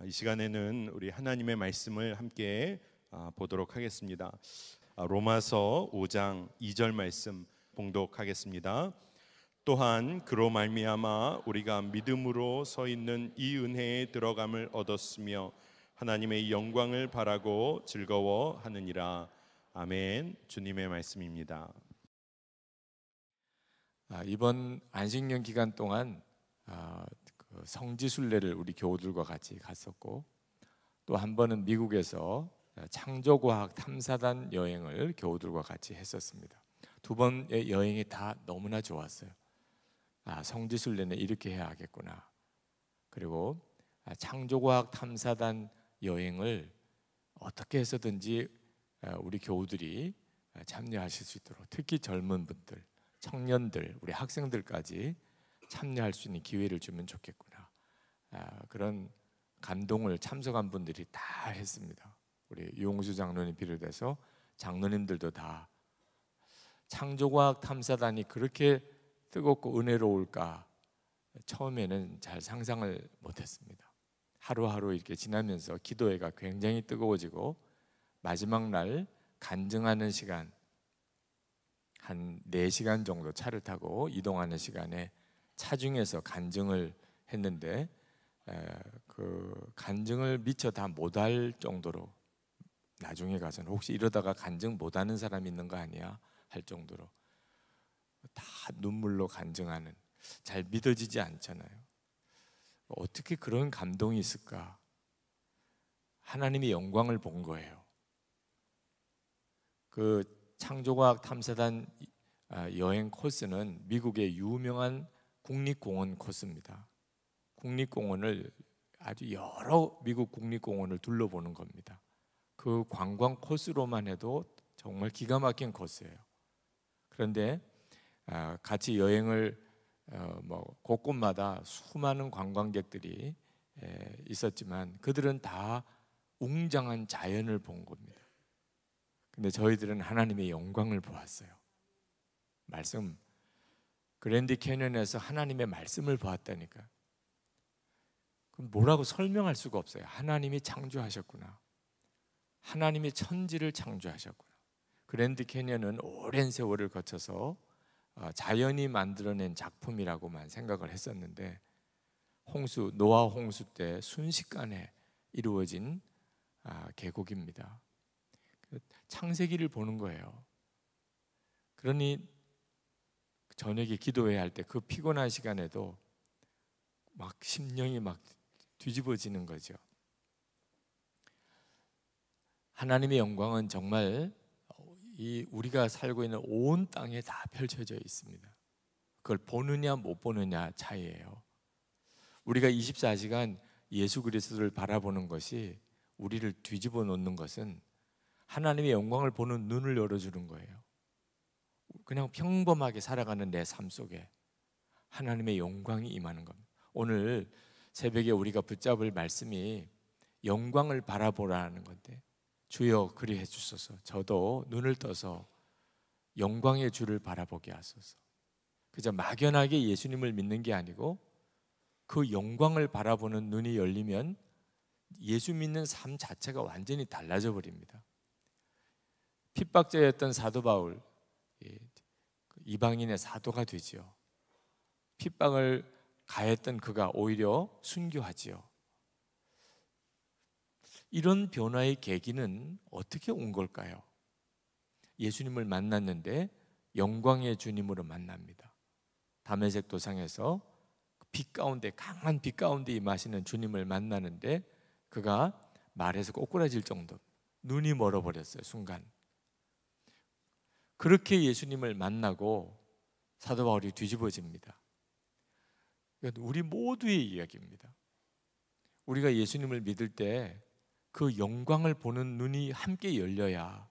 아, 이 시간에는 우리 하나님의 말씀을 함께 아, 보도록 하겠습니다. 아, 로마서 5장 2절 말씀 봉독하겠습니다. 또한 그로 말미암아 우리가 믿음으로 서 있는 이 은혜에 들어감을 얻었으며 하나님의 영광을 바라고 즐거워하느니라. 아멘. 주님의 말씀입니다. 이번 안식년 기간 동안 어, 성지순례를 우리 교우들과 같이 갔었고 또 한 번은 미국에서 어, 창조과학 탐사단 여행을 교우들과 같이 했었습니다. 두 번의 여행이 다 너무나 좋았어요. 아, 성지순례는 이렇게 해야 하겠구나. 그리고 아, 창조과학 탐사단 여행을 어떻게 해서든지 어, 우리 교우들이 참여하실 수 있도록 특히 젊은 분들, 청년들, 우리 학생들까지 참여할 수 있는 기회를 주면 좋겠구나. 아, 그런 감동을 참석한 분들이 다 했습니다. 우리 용수 장로님 비롯해서 장로님들도 다 창조과학 탐사단이 그렇게 뜨겁고 은혜로울까 처음에는 잘 상상을 못했습니다. 하루하루 이렇게 지나면서 기도회가 굉장히 뜨거워지고 마지막 날 간증하는 시간 한 4시간 정도 차를 타고 이동하는 시간에 차중에서 간증을 했는데 에, 그 간증을 미처 다 못할 정도로 나중에 가서는 혹시 이러다가 간증 못하는 사람 있는 거 아니야 할 정도로 다 눈물로 간증하는 잘 믿어지지 않잖아요. 어떻게 그런 감동이 있을까? 하나님의 영광을 본 거예요. 그 창조과학 탐사단 아, 여행 코스는 미국의 유명한 국립공원 코스입니다. 국립공원을 아주 여러 미국 국립공원을 둘러보는 겁니다. 그 관광 코스로만 해도 정말 기가 막힌 코스예요. 그런데 아, 같이 여행을 어, 뭐 곳곳마다 수많은 관광객들이 있었지만 그들은 다 웅장한 자연을 본 겁니다. 근데 저희들은 하나님의 영광을 보았어요. 말씀 그랜드 캐년에서 하나님의 말씀을 보았다니까. 그럼 뭐라고 설명할 수가 없어요. 하나님이 창조하셨구나. 하나님이 천지를 창조하셨구나. 그랜드 캐년은 오랜 세월을 거쳐서 어, 자연이 만들어낸 작품이라고만 생각을 했었는데 홍수 노아 홍수 때 순식간에 이루어진 아, 계곡입니다. 그 창세기를 보는 거예요. 그러니 저녁에 기도해야 할 때 그 피곤한 시간에도 막 심령이 막 뒤집어지는 거죠. 하나님의 영광은 정말 이 우리가 살고 있는 온 땅에 다 펼쳐져 있습니다. 그걸 보느냐 못 보느냐 차이예요. 우리가 24시간 예수 그리스도를 바라보는 것이 우리를 뒤집어 놓는 것은 하나님의 영광을 보는 눈을 열어주는 거예요. 그냥 평범하게 살아가는 내 삶 속에 하나님의 영광이 임하는 겁니다. 오늘 새벽에 우리가 붙잡을 말씀이 영광을 바라보라는 건데 주여 그리해 주소서 저도 눈을 떠서 영광의 주를 바라보게 하소서 그저 막연하게 예수님을 믿는 게 아니고 그 영광을 바라보는 눈이 열리면 예수 믿는 삶 자체가 완전히 달라져 버립니다 핍박자였던 사도 바울 이방인의 사도가 되지요. 핍박을 가했던 그가 오히려 순교하지요. 이런 변화의 계기는 어떻게 온 걸까요? 예수님을 만났는데 영광의 주님으로 만납니다. 담에색 도상에서 그 빛 가운데 강한 빛 가운데 임하시는 주님을 만나는데 그가 말에서 꼬꾸라질 정도 눈이 멀어버렸어요 순간 그렇게 예수님을 만나고 사도 바울이 뒤집어집니다. 이건 우리 모두의 이야기입니다. 우리가 예수님을 믿을 때 그 영광을 보는 눈이 함께 열려야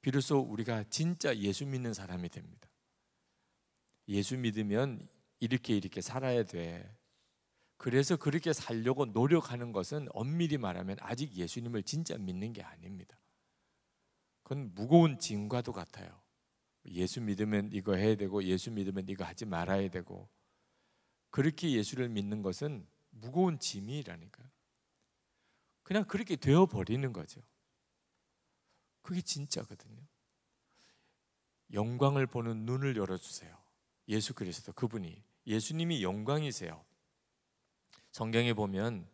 비로소 우리가 진짜 예수 믿는 사람이 됩니다. 예수 믿으면 이렇게 이렇게 살아야 돼. 그래서 그렇게 살려고 노력하는 것은 엄밀히 말하면 아직 예수님을 진짜 믿는 게 아닙니다. 그건 무거운 짐과도 같아요. 예수 믿으면 이거 해야 되고 예수 믿으면 이거 하지 말아야 되고 그렇게 예수를 믿는 것은 무거운 짐이라니까요. 그냥 그렇게 되어 버리는 거죠. 그게 진짜거든요. 영광을 보는 눈을 열어 주세요. 예수 그리스도 그분이 예수님이 영광이세요. 성경에 보면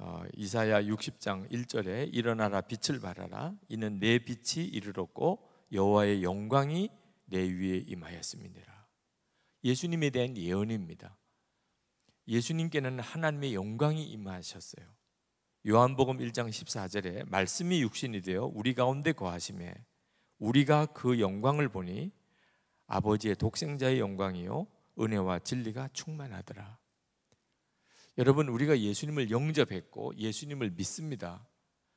어, 이사야 60장 1절에 일어나라 빛을 발하라 이는 내 빛이 이르렀고 여호와의 영광이 내 위에 임하였음이니라. 예수님에 대한 예언입니다. 예수님께는 하나님의 영광이 임하셨어요. 요한복음 1장 14절에 말씀이 육신이 되어 우리 가운데 거하심에 우리가 그 영광을 보니 아버지의 독생자의 영광이요 은혜와 진리가 충만하더라. 여러분 우리가 예수님을 영접했고 예수님을 믿습니다.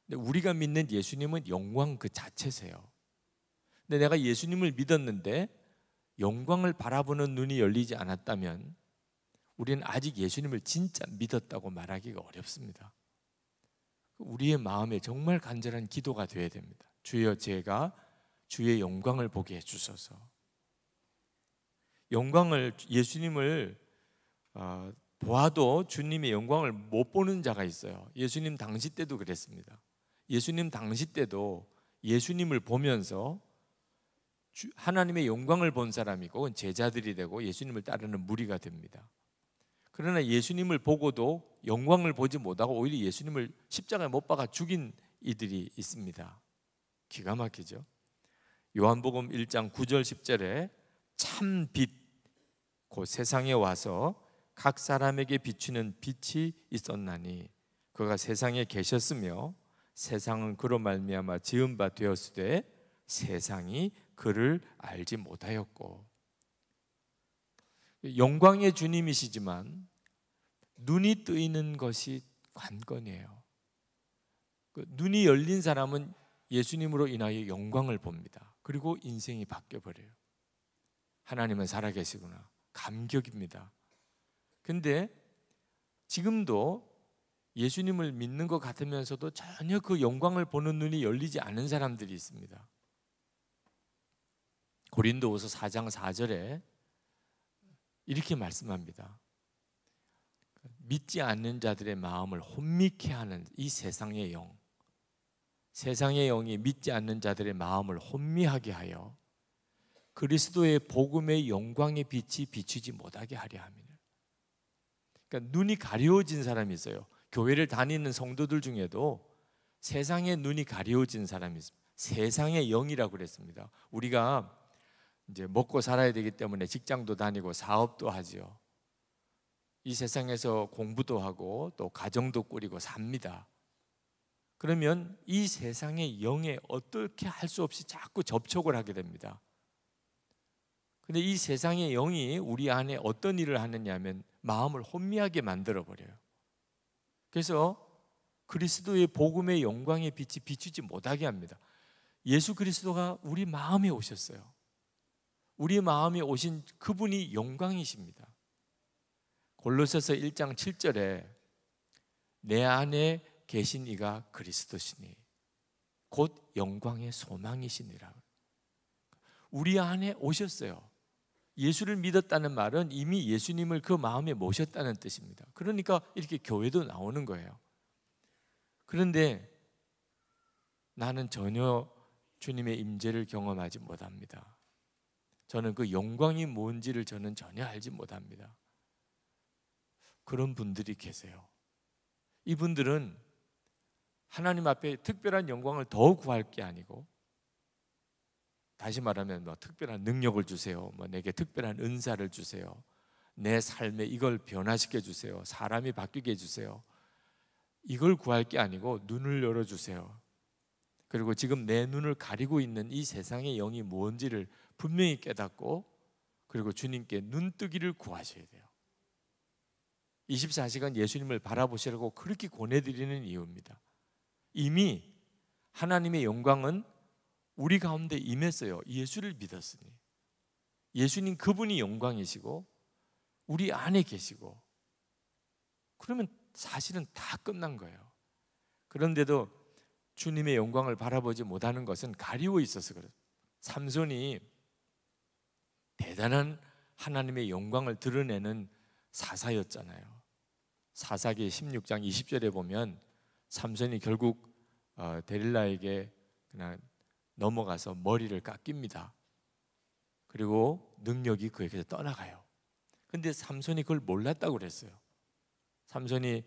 근데 우리가 믿는 예수님은 영광 그 자체세요. 근데 내가 예수님을 믿었는데 영광을 바라보는 눈이 열리지 않았다면 우리는 아직 예수님을 진짜 믿었다고 말하기가 어렵습니다. 우리의 마음에 정말 간절한 기도가 되어야 됩니다. 주여 제가 주의 영광을 보게 해 주소서. 영광을 예수님을 어, 보아도 주님의 영광을 못 보는 자가 있어요. 예수님 당시 때도 그랬습니다. 예수님 당시 때도 예수님을 보면서 하나님의 영광을 본 사람이고 제자들이 되고 예수님을 따르는 무리가 됩니다. 그러나 예수님을 보고도 영광을 보지 못하고 오히려 예수님을 십자가에 못 박아 죽인 이들이 있습니다. 기가 막히죠. 요한복음 1장 9절 10절에 참 빛, 곧그 세상에 와서 각 사람에게 비추는 빛이 있었나니 그가 세상에 계셨으며 세상은 그로 말미암아 지은 바 되었으되 세상이 그를 알지 못하였고 영광의 주님이시지만 눈이 뜨이는 것이 관건이에요. 그 눈이 열린 사람은 예수님으로 인하여 영광을 봅니다. 그리고 인생이 바뀌어 버려요. 하나님은 살아계시구나. 감격입니다. 근데 지금도 예수님을 믿는 것 같으면서도 전혀 그 영광을 보는 눈이 열리지 않은 사람들이 있습니다. 고린도후서 4장 4절에 이렇게 말씀합니다. 믿지 않는 자들의 마음을 혼미케 하는 이 세상의 영 세상의 영이 믿지 않는 자들의 마음을 혼미하게 하여 그리스도의 복음의 영광의 빛이 비추지 못하게 하려 함이니 그러니까 눈이 가려진 사람이 있어요. 교회를 다니는 성도들 중에도 세상에 눈이 가려진 사람이 있습니다. 세상의 영이라고 그랬습니다. 우리가 이제 먹고 살아야 되기 때문에 직장도 다니고 사업도 하지요. 이 세상에서 공부도 하고 또 가정도 꾸리고 삽니다. 그러면 이 세상의 영에 어떻게 할 수 없이 자꾸 접촉을 하게 됩니다. 근데 이 세상의 영이 우리 안에 어떤 일을 하느냐면 마음을 혼미하게 만들어 버려요. 그래서 그리스도의 복음의 영광의 빛이 비추지 못하게 합니다. 예수 그리스도가 우리 마음에 오셨어요. 우리 마음에 오신 그분이 영광이십니다. 골로새서 1장 7절에 내 안에 계신 이가 그리스도시니 곧 영광의 소망이시니라. 우리 안에 오셨어요. 예수를 믿었다는 말은 이미 예수님을 그 마음에 모셨다는 뜻입니다. 그러니까 이렇게 교회도 나오는 거예요. 그런데 나는 전혀 주님의 임재를 경험하지 못합니다. 저는 그 영광이 뭔지를 저는 전혀 알지 못합니다. 그런 분들이 계세요. 이분들은 하나님 앞에 특별한 영광을 더 구할 게 아니고 다시 말하면 뭐 특별한 능력을 주세요. 뭐 내게 특별한 은사를 주세요. 내 삶에 이걸 변화시켜 주세요. 사람이 바뀌게 해 주세요. 이걸 구할 게 아니고 눈을 열어 주세요. 그리고 지금 내 눈을 가리고 있는 이 세상의 영이 뭔지를 분명히 깨닫고 그리고 주님께 눈뜨기를 구하셔야 돼요. 24시간 예수님을 바라보시라고 그렇게 권해드리는 이유입니다. 이미 하나님의 영광은 우리 가운데 임했어요. 예수를 믿었으니. 예수님 그분이 영광이시고 우리 안에 계시고 그러면 사실은 다 끝난 거예요. 그런데도 주님의 영광을 바라보지 못하는 것은 가리고 있어서 그래요. 삼손이 대단한 하나님의 영광을 드러내는 사사였잖아요. 사사기 16장 20절에 보면 삼손이 결국 어, 데릴라에게 그냥 넘어가서 머리를 깎입니다. 그리고 능력이 그에게서 떠나가요. 근데 삼손이 그걸 몰랐다고 그랬어요. 삼손이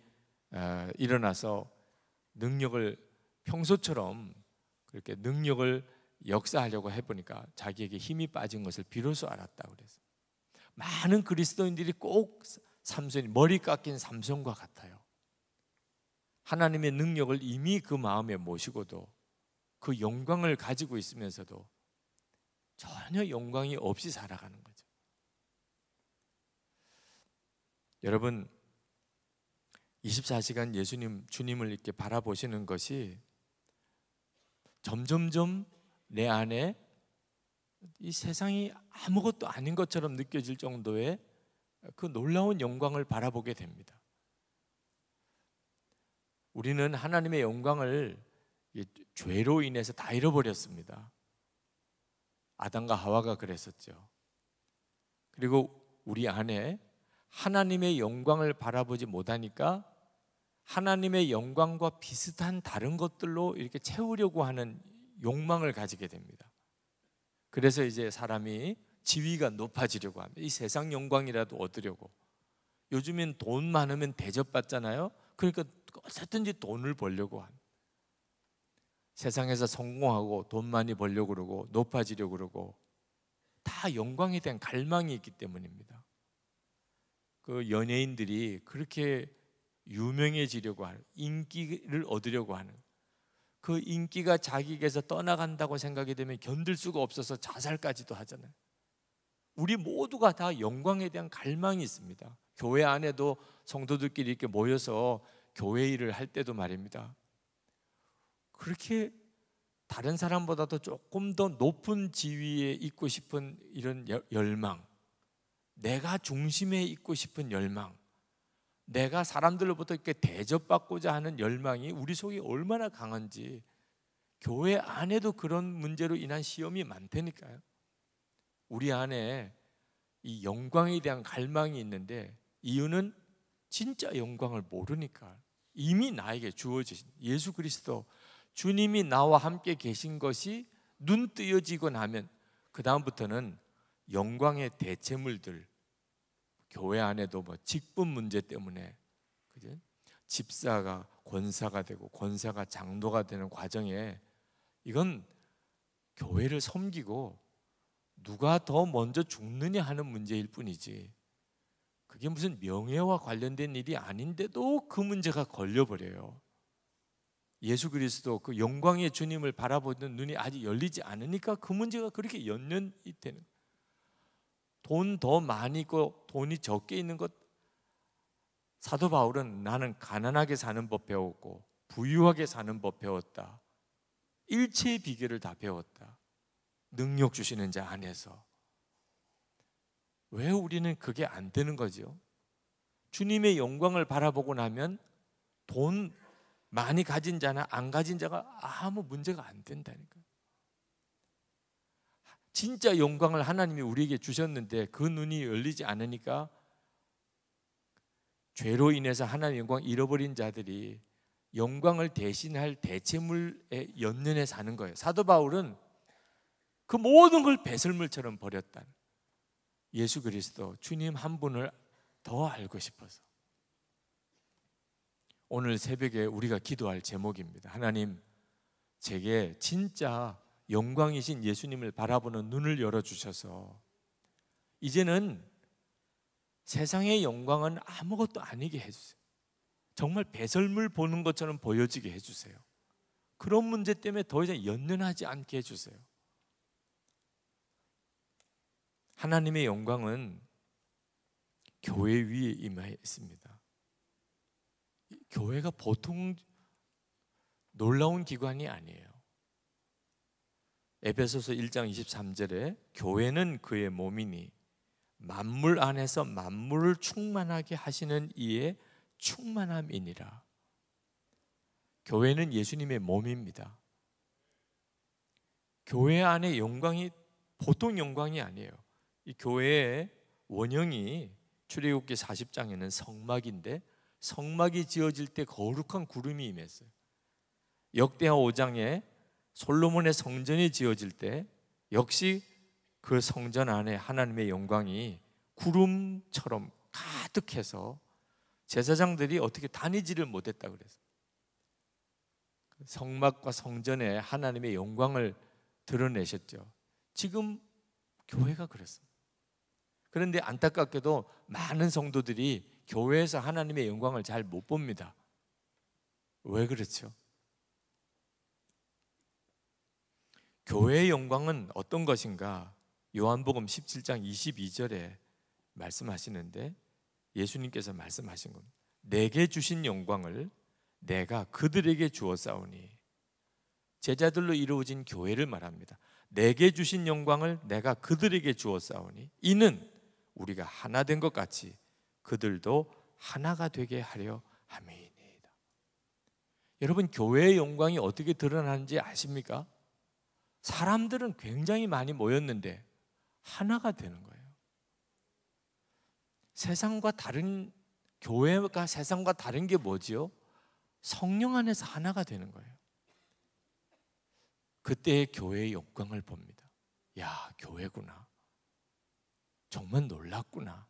어, 일어나서 능력을 평소처럼 그렇게 능력을 역사하려고 해보니까 자기에게 힘이 빠진 것을 비로소 알았다 그래서 많은 그리스도인들이 꼭 삼손이 머리 깎인 삼손과 같아요. 하나님의 능력을 이미 그 마음에 모시고도 그 영광을 가지고 있으면서도 전혀 영광이 없이 살아가는 거죠. 여러분 24시간 예수님 주님을 이렇게 바라보시는 것이 점점점 내 안에 이 세상이 아무것도 아닌 것처럼 느껴질 정도의 그 놀라운 영광을 바라보게 됩니다. 우리는 하나님의 영광을 죄로 인해서 다 잃어버렸습니다. 아담과 하와가 그랬었죠. 그리고 우리 안에 하나님의 영광을 바라보지 못하니까 하나님의 영광과 비슷한 다른 것들로 이렇게 채우려고 하는 욕망을 가지게 됩니다. 그래서 이제 사람이 지위가 높아지려고 합니다. 이 세상 영광이라도 얻으려고. 요즘엔 돈 많으면 대접받잖아요. 그러니까 어쨌든지 돈을 벌려고 합니다. 세상에서 성공하고 돈 많이 벌려고 그러고 높아지려고 그러고 다 영광에 대한 갈망이 있기 때문입니다. 그 연예인들이 그렇게 유명해지려고 하는 인기를 얻으려고 하는 그 인기가 자기에게서 떠나간다고 생각이 되면 견딜 수가 없어서 자살까지도 하잖아요. 우리 모두가 다 영광에 대한 갈망이 있습니다. 교회 안에도 성도들끼리 이렇게 모여서 교회 일을 할 때도 말입니다. 그렇게 다른 사람보다도 조금 더 높은 지위에 있고 싶은 이런 열망, 내가 중심에 있고 싶은 열망, 내가 사람들로부터 이렇게 대접받고자 하는 열망이 우리 속에 얼마나 강한지 교회 안에도 그런 문제로 인한 시험이 많다니까요. 우리 안에 이 영광에 대한 갈망이 있는데 이유는 진짜 영광을 모르니까 이미 나에게 주어진 예수 그리스도 주님이 나와 함께 계신 것이 눈 뜨여지고 나면 그 다음부터는 영광의 대체물들 교회 안에도 뭐 직분 문제 때문에 그죠? 집사가 권사가 되고 권사가 장도가 되는 과정에 이건 교회를 섬기고 누가 더 먼저 죽느냐 하는 문제일 뿐이지 그게 무슨 명예와 관련된 일이 아닌데도 그 문제가 걸려버려요. 예수 그리스도 그 영광의 주님을 바라보는 눈이 아직 열리지 않으니까 그 문제가 그렇게 연연이 되는 돈더 많이 있고 돈이 적게 있는 것 사도 바울은 나는 가난하게 사는 법 배웠고 부유하게 사는 법 배웠다. 일체의 비결을 다 배웠다. 능력 주시는 자 안에서 왜 우리는 그게 안 되는 거죠? 주님의 영광을 바라보고 나면 돈 많이 가진 자나 안 가진 자가 아무 문제가 안 된다니까. 진짜 영광을 하나님이 우리에게 주셨는데 그 눈이 열리지 않으니까 죄로 인해서 하나님의 영광 잃어버린 자들이 영광을 대신할 대체물에 연연해 사는 거예요. 사도 바울은 그 모든 걸 배설물처럼 버렸다. 예수 그리스도 주님 한 분을 더 알고 싶어서 오늘 새벽에 우리가 기도할 제목입니다. 하나님 제게 진짜 영광이신 예수님을 바라보는 눈을 열어주셔서 이제는 세상의 영광은 아무것도 아니게 해주세요. 정말 배설물 보는 것처럼 보여지게 해주세요. 그런 문제 때문에 더 이상 연연하지 않게 해주세요. 하나님의 영광은 교회 위에 임하여 습니다 교회가 보통 놀라운 기관이 아니에요. 에베소서 1장 23절에 교회는 그의 몸이니 만물 안에서 만물을 충만하게 하시는 이의 충만함이니라. 교회는 예수님의 몸입니다. 교회 안에 영광이 보통 영광이 아니에요. 이 교회의 원형이 출애굽기 40장에는 성막인데 성막이 지어질 때 거룩한 구름이 임했어요. 역대하 5장에 솔로몬의 성전이 지어질 때 역시 그 성전 안에 하나님의 영광이 구름처럼 가득해서 제사장들이 어떻게 다니지를 못했다 그래서 그 성막과 성전에 하나님의 영광을 드러내셨죠. 지금 교회가 그랬습니다 그런데 안타깝게도 많은 성도들이 교회에서 하나님의 영광을 잘 못 봅니다. 왜 그렇죠? 교회의 영광은 어떤 것인가? 요한복음 17장 22절에 말씀하시는데 예수님께서 말씀하신 겁 내게 주신 영광을 내가 그들에게 주었사오니 제자들로 이루어진 교회를 말합니다. 내게 주신 영광을 내가 그들에게 주었사오니 이는 우리가 하나 된 것 같이 그들도 하나가 되게 하려 함이니이다. 여러분 교회의 영광이 어떻게 드러나는지 아십니까? 사람들은 굉장히 많이 모였는데 하나가 되는 거예요. 세상과 다른 교회가 세상과 다른 게 뭐지요? 성령 안에서 하나가 되는 거예요. 그때의 교회의 역광을 봅니다. 야, 교회구나. 정말 놀랐구나.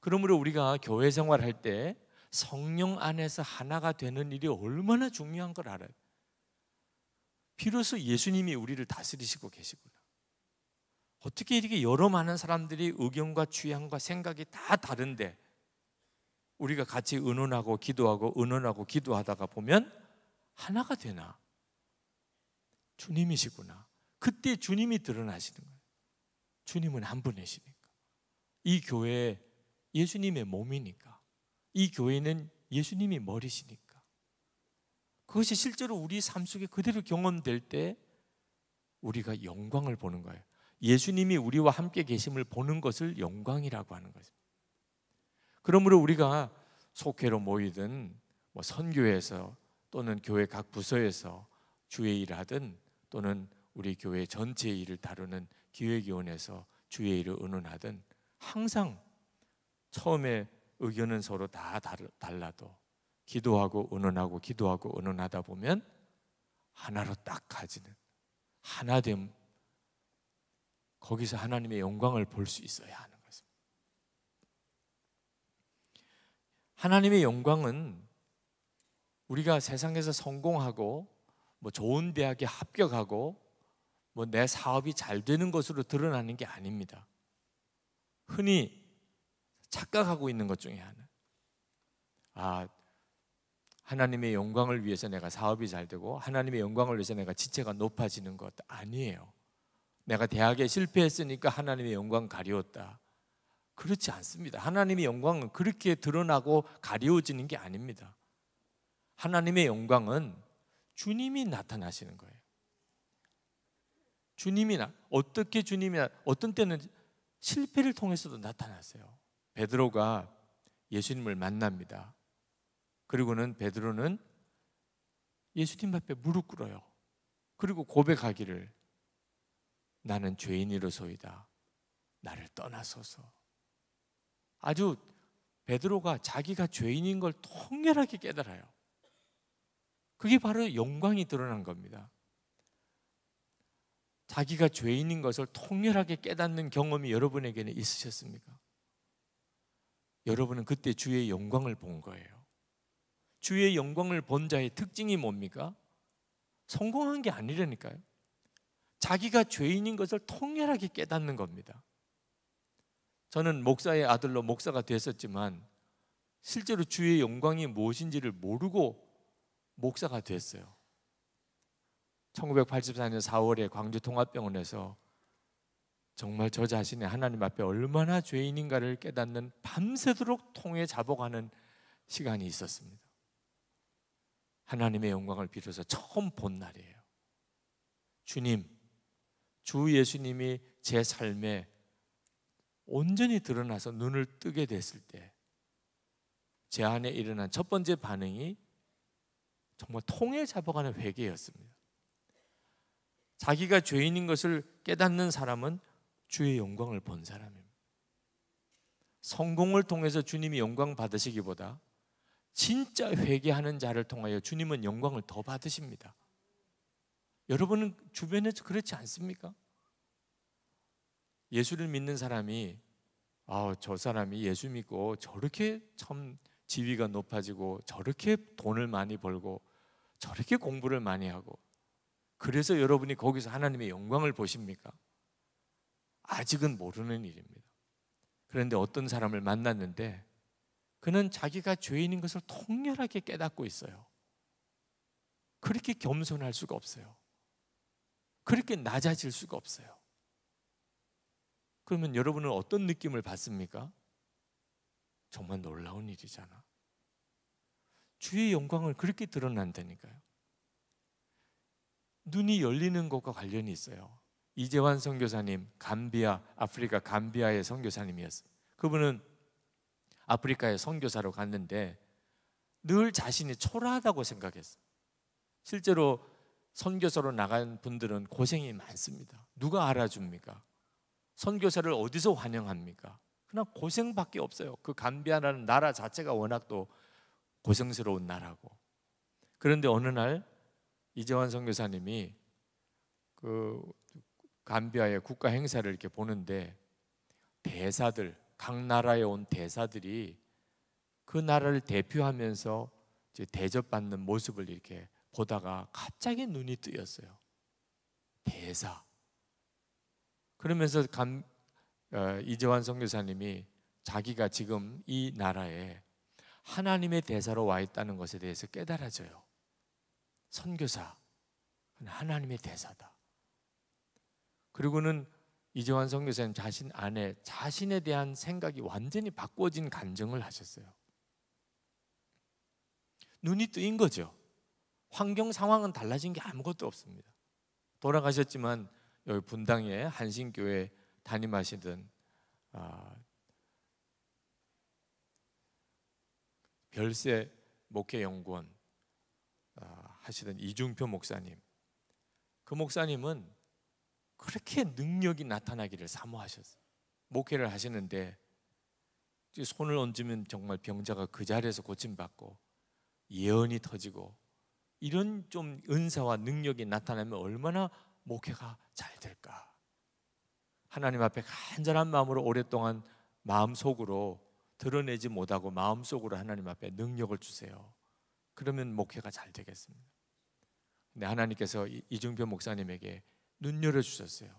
그러므로 우리가 교회 생활할 때 성령 안에서 하나가 되는 일이 얼마나 중요한 걸 알아요. 비로소 예수님이 우리를 다스리시고 계시구나. 어떻게 이렇게 여러 많은 사람들이 의견과 취향과 생각이 다 다른데 우리가 같이 의논하고 기도하고 의논하고 기도하다가 보면 하나가 되나? 주님이시구나. 그때 주님이 드러나시는 거예요. 주님은 한 분이시니까. 이 교회 예수님의 몸이니까. 이 교회는 예수님이 머리시니까. 그것이 실제로 우리 삶 속에 그대로 경험될 때 우리가 영광을 보는 거예요. 예수님이 우리와 함께 계심을 보는 것을 영광이라고 하는 거죠. 그러므로 우리가 속회로 모이든 뭐 선교에서 또는 교회 각 부서에서 주의 일을 하든 또는 우리 교회 전체 일을 다루는 기획위원회에서 주의 일을 의논하든 항상 처음에 의견은 서로 다 달라도 기도하고 은은하고 기도하고 은은하다 보면 하나로 딱 가지는 하나됨 거기서 하나님의 영광을 볼 수 있어야 하는 것입니다. 하나님의 영광은 우리가 세상에서 성공하고 뭐 좋은 대학에 합격하고 뭐 내 사업이 잘 되는 것으로 드러나는 게 아닙니다. 흔히 착각하고 있는 것 중에 하나. 아, 하나님의 영광을 위해서 내가 사업이 잘 되고 하나님의 영광을 위해서 내가 지체가 높아지는 것 아니에요. 내가 대학에 실패했으니까 하나님의 영광 가리웠다. 그렇지 않습니다. 하나님의 영광은 그렇게 드러나고 가리워지는 게 아닙니다. 하나님의 영광은 주님이 나타나시는 거예요. 주님이나 어떻게 주님이나 어떤 때는 실패를 통해서도 나타나세요 베드로가 예수님을 만납니다. 그리고는 베드로는 예수님 앞에 무릎 꿇어요. 그리고 고백하기를 나는 죄인이로소이다. 나를 떠나소서. 아주 베드로가 자기가 죄인인 걸 통렬하게 깨달아요. 그게 바로 영광이 드러난 겁니다. 자기가 죄인인 것을 통렬하게 깨닫는 경험이 여러분에게는 있으셨습니까? 여러분은 그때 주의 영광을 본 거예요. 주의 영광을 본 자의 특징이 뭡니까? 성공한 게 아니라니까요. 자기가 죄인인 것을 통렬하게 깨닫는 겁니다. 저는 목사의 아들로 목사가 됐었지만 실제로 주의 영광이 무엇인지를 모르고 목사가 됐어요. 1984년 4월에 광주 통합병원에서 정말 저 자신이 하나님 앞에 얼마나 죄인인가를 깨닫는 밤새도록 통해 자복하는 시간이 있었습니다. 하나님의 영광을 빌어서 처음 본 날이에요. 주님, 주 예수님이 제 삶에 온전히 드러나서 눈을 뜨게 됐을 때, 제 안에 일어난 첫 번째 반응이 정말 통에 잡아가는 회개였습니다. 자기가 죄인인 것을 깨닫는 사람은 주의 영광을 본 사람입니다. 성공을 통해서 주님이 영광 받으시기보다 진짜 회개하는 자를 통하여 주님은 영광을 더 받으십니다. 여러분은 주변에서 그렇지 않습니까? 예수를 믿는 사람이 아, 저 사람이 예수 믿고 저렇게 참 지위가 높아지고 저렇게 돈을 많이 벌고 저렇게 공부를 많이 하고 그래서 여러분이 거기서 하나님의 영광을 보십니까? 아직은 모르는 일입니다. 그런데 어떤 사람을 만났는데 그는 자기가 죄인인 것을 통렬하게 깨닫고 있어요. 그렇게 겸손할 수가 없어요. 그렇게 낮아질 수가 없어요. 그러면 여러분은 어떤 느낌을 받습니까? 정말 놀라운 일이잖아. 주의 영광을 그렇게 드러난다니까요. 눈이 열리는 것과 관련이 있어요. 이재환 선교사님, 감비아 아프리카 감비아의 선교사님이었어요. 그분은 아프리카에 선교사로 갔는데 늘 자신이 초라하다고 생각했어 실제로 선교사로 나간 분들은 고생이 많습니다. 누가 알아줍니까? 선교사를 어디서 환영합니까? 그냥 고생밖에 없어요. 그 감비아라는 나라 자체가 워낙 또 고생스러운 나라고. 그런데 어느 날 이재환 선교사님이 그 감비아의 국가 행사를 이렇게 보는데 대사들 각 나라에 온 대사들이 그 나라를 대표하면서 대접받는 모습을 이렇게 보다가 갑자기 눈이 뜨였어요. 대사. 그러면서 감, 어, 이재환 선교사님이 자기가 지금 이 나라에 하나님의 대사로 와 있다는 것에 대해서 깨달아져요. 선교사 하나님의 대사다. 그리고는 이재환 선교사님 자신 안에 자신에 대한 생각이 완전히 바꿔진 간증을 하셨어요. 눈이 뜨인 거죠. 환경 상황은 달라진 게 아무것도 없습니다. 돌아가셨지만 여기 분당에 한신교회 담임하시던 아, 별세 목회연구원 아, 하시던 이중표 목사님 그 목사님은 그렇게 능력이 나타나기를 사모하셨어요. 목회를 하시는데 손을 얹으면 정말 병자가 그 자리에서 고침받고 예언이 터지고 이런 좀 은사와 능력이 나타나면 얼마나 목회가 잘 될까? 하나님 앞에 간절한 마음으로 오랫동안 마음속으로 드러내지 못하고 마음속으로 하나님 앞에 능력을 주세요. 그러면 목회가 잘 되겠습니다. 근데 하나님께서 이중표 목사님에게 눈여겨 주셨어요.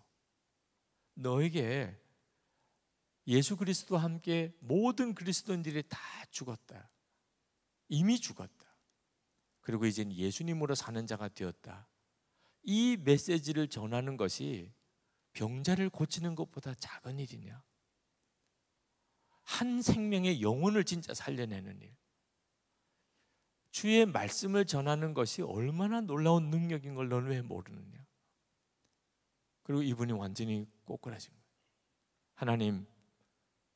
너에게 예수 그리스도와 함께 모든 그리스도인들이 다 죽었다. 이미 죽었다. 그리고 이제는 예수님으로 사는 자가 되었다. 이 메시지를 전하는 것이 병자를 고치는 것보다 작은 일이냐? 한 생명의 영혼을 진짜 살려내는 일. 주의 말씀을 전하는 것이 얼마나 놀라운 능력인 걸 너는 왜 모르느냐? 그리고 이분이 완전히 꼬꾸라진 거예요. 하나님,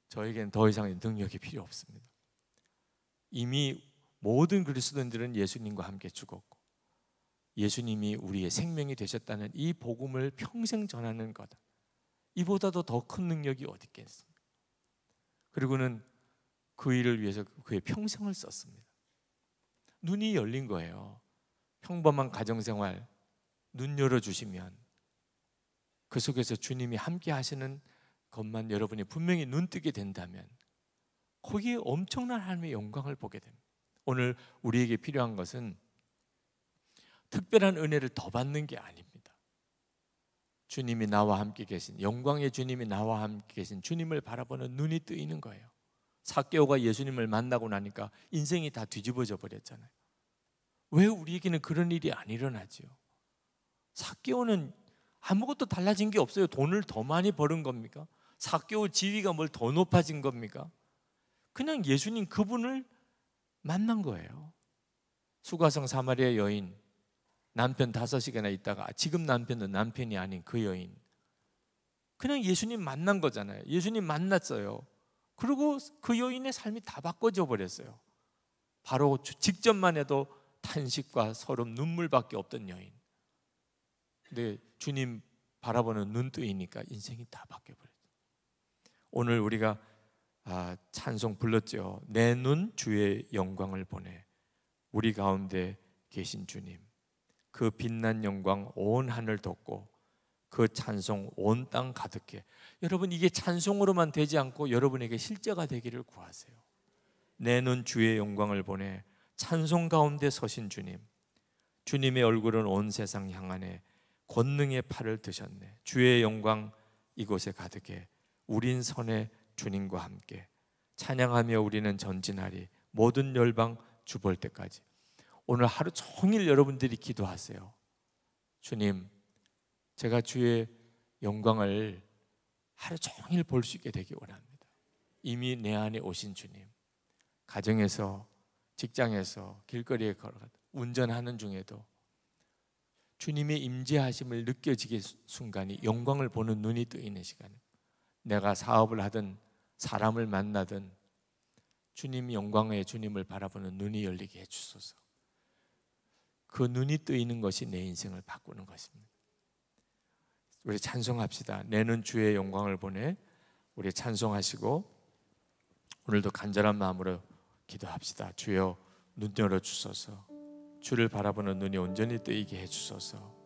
저에겐 더 이상의 능력이 필요 없습니다. 이미 모든 그리스도인들은 예수님과 함께 죽었고 예수님이 우리의 생명이 되셨다는 이 복음을 평생 전하는 거다. 이보다도 더 큰 능력이 어디 있겠습니까? 그리고는 그 일을 위해서 그의 평생을 썼습니다. 눈이 열린 거예요. 평범한 가정생활 눈 열어 주시면 그 속에서 주님이 함께 하시는 것만 여러분이 분명히 눈뜨게 된다면 거기에 엄청난 하나님의 영광을 보게 됩니다. 오늘 우리에게 필요한 것은 특별한 은혜를 더 받는 게 아닙니다. 주님이 나와 함께 계신 영광의 주님이 나와 함께 계신 주님을 바라보는 눈이 뜨이는 거예요. 사개오가 예수님을 만나고 나니까 인생이 다 뒤집어져 버렸잖아요. 왜 우리에게는 그런 일이 안 일어나지요? 사개오는 아무것도 달라진 게 없어요. 돈을 더 많이 버는 겁니까? 사교 지위가 뭘 더 높아진 겁니까? 그냥 예수님 그분을 만난 거예요. 수가성 사마리아 여인 남편 다섯이나 있다가 지금 남편은 남편이 아닌 그 여인 그냥 예수님 만난 거잖아요. 예수님 만났어요. 그리고 그 여인의 삶이 다 바꿔져 버렸어요. 바로 직전만 해도 탄식과 서름, 눈물밖에 없던 여인. 네, 주님 바라보는 눈뜨이니까 인생이 다 바뀌어 버렸다. 오늘 우리가 아, 찬송 불렀죠. 내 눈 주의 영광을 보내. 우리 가운데 계신 주님. 그 빛난 영광 온 하늘 덮고 그 찬송 온 땅 가득해. 여러분 이게 찬송으로만 되지 않고 여러분에게 실제가 되기를 구하세요. 내 눈 주의 영광을 보내. 찬송 가운데 서신 주님. 주님의 얼굴은 온 세상 향하네. 권능의 팔을 드셨네. 주의 영광 이곳에 가득해 우린 선의 주님과 함께 찬양하며 우리는 전진하리 모든 열방 주볼 때까지. 오늘 하루 종일 여러분들이 기도하세요. 주님, 제가 주의 영광을 하루 종일 볼 수 있게 되기 원합니다. 이미 내 안에 오신 주님, 가정에서, 직장에서, 길거리에 걸어가, 운전하는 중에도 주님의 임재하심을 느껴지게 순간이 영광을 보는 눈이 뜨이는 시간. 내가 사업을 하든 사람을 만나든 주님 영광의 주님을 바라보는 눈이 열리게 해 주소서. 그 눈이 뜨이는 것이 내 인생을 바꾸는 것입니다. 우리 찬송합시다. 내는 주의 영광을 보내. 우리 찬송하시고 오늘도 간절한 마음으로 기도합시다. 주여 눈 열어 주소서. 주를 바라보는 눈이 온전히 뜨이게 해주소서.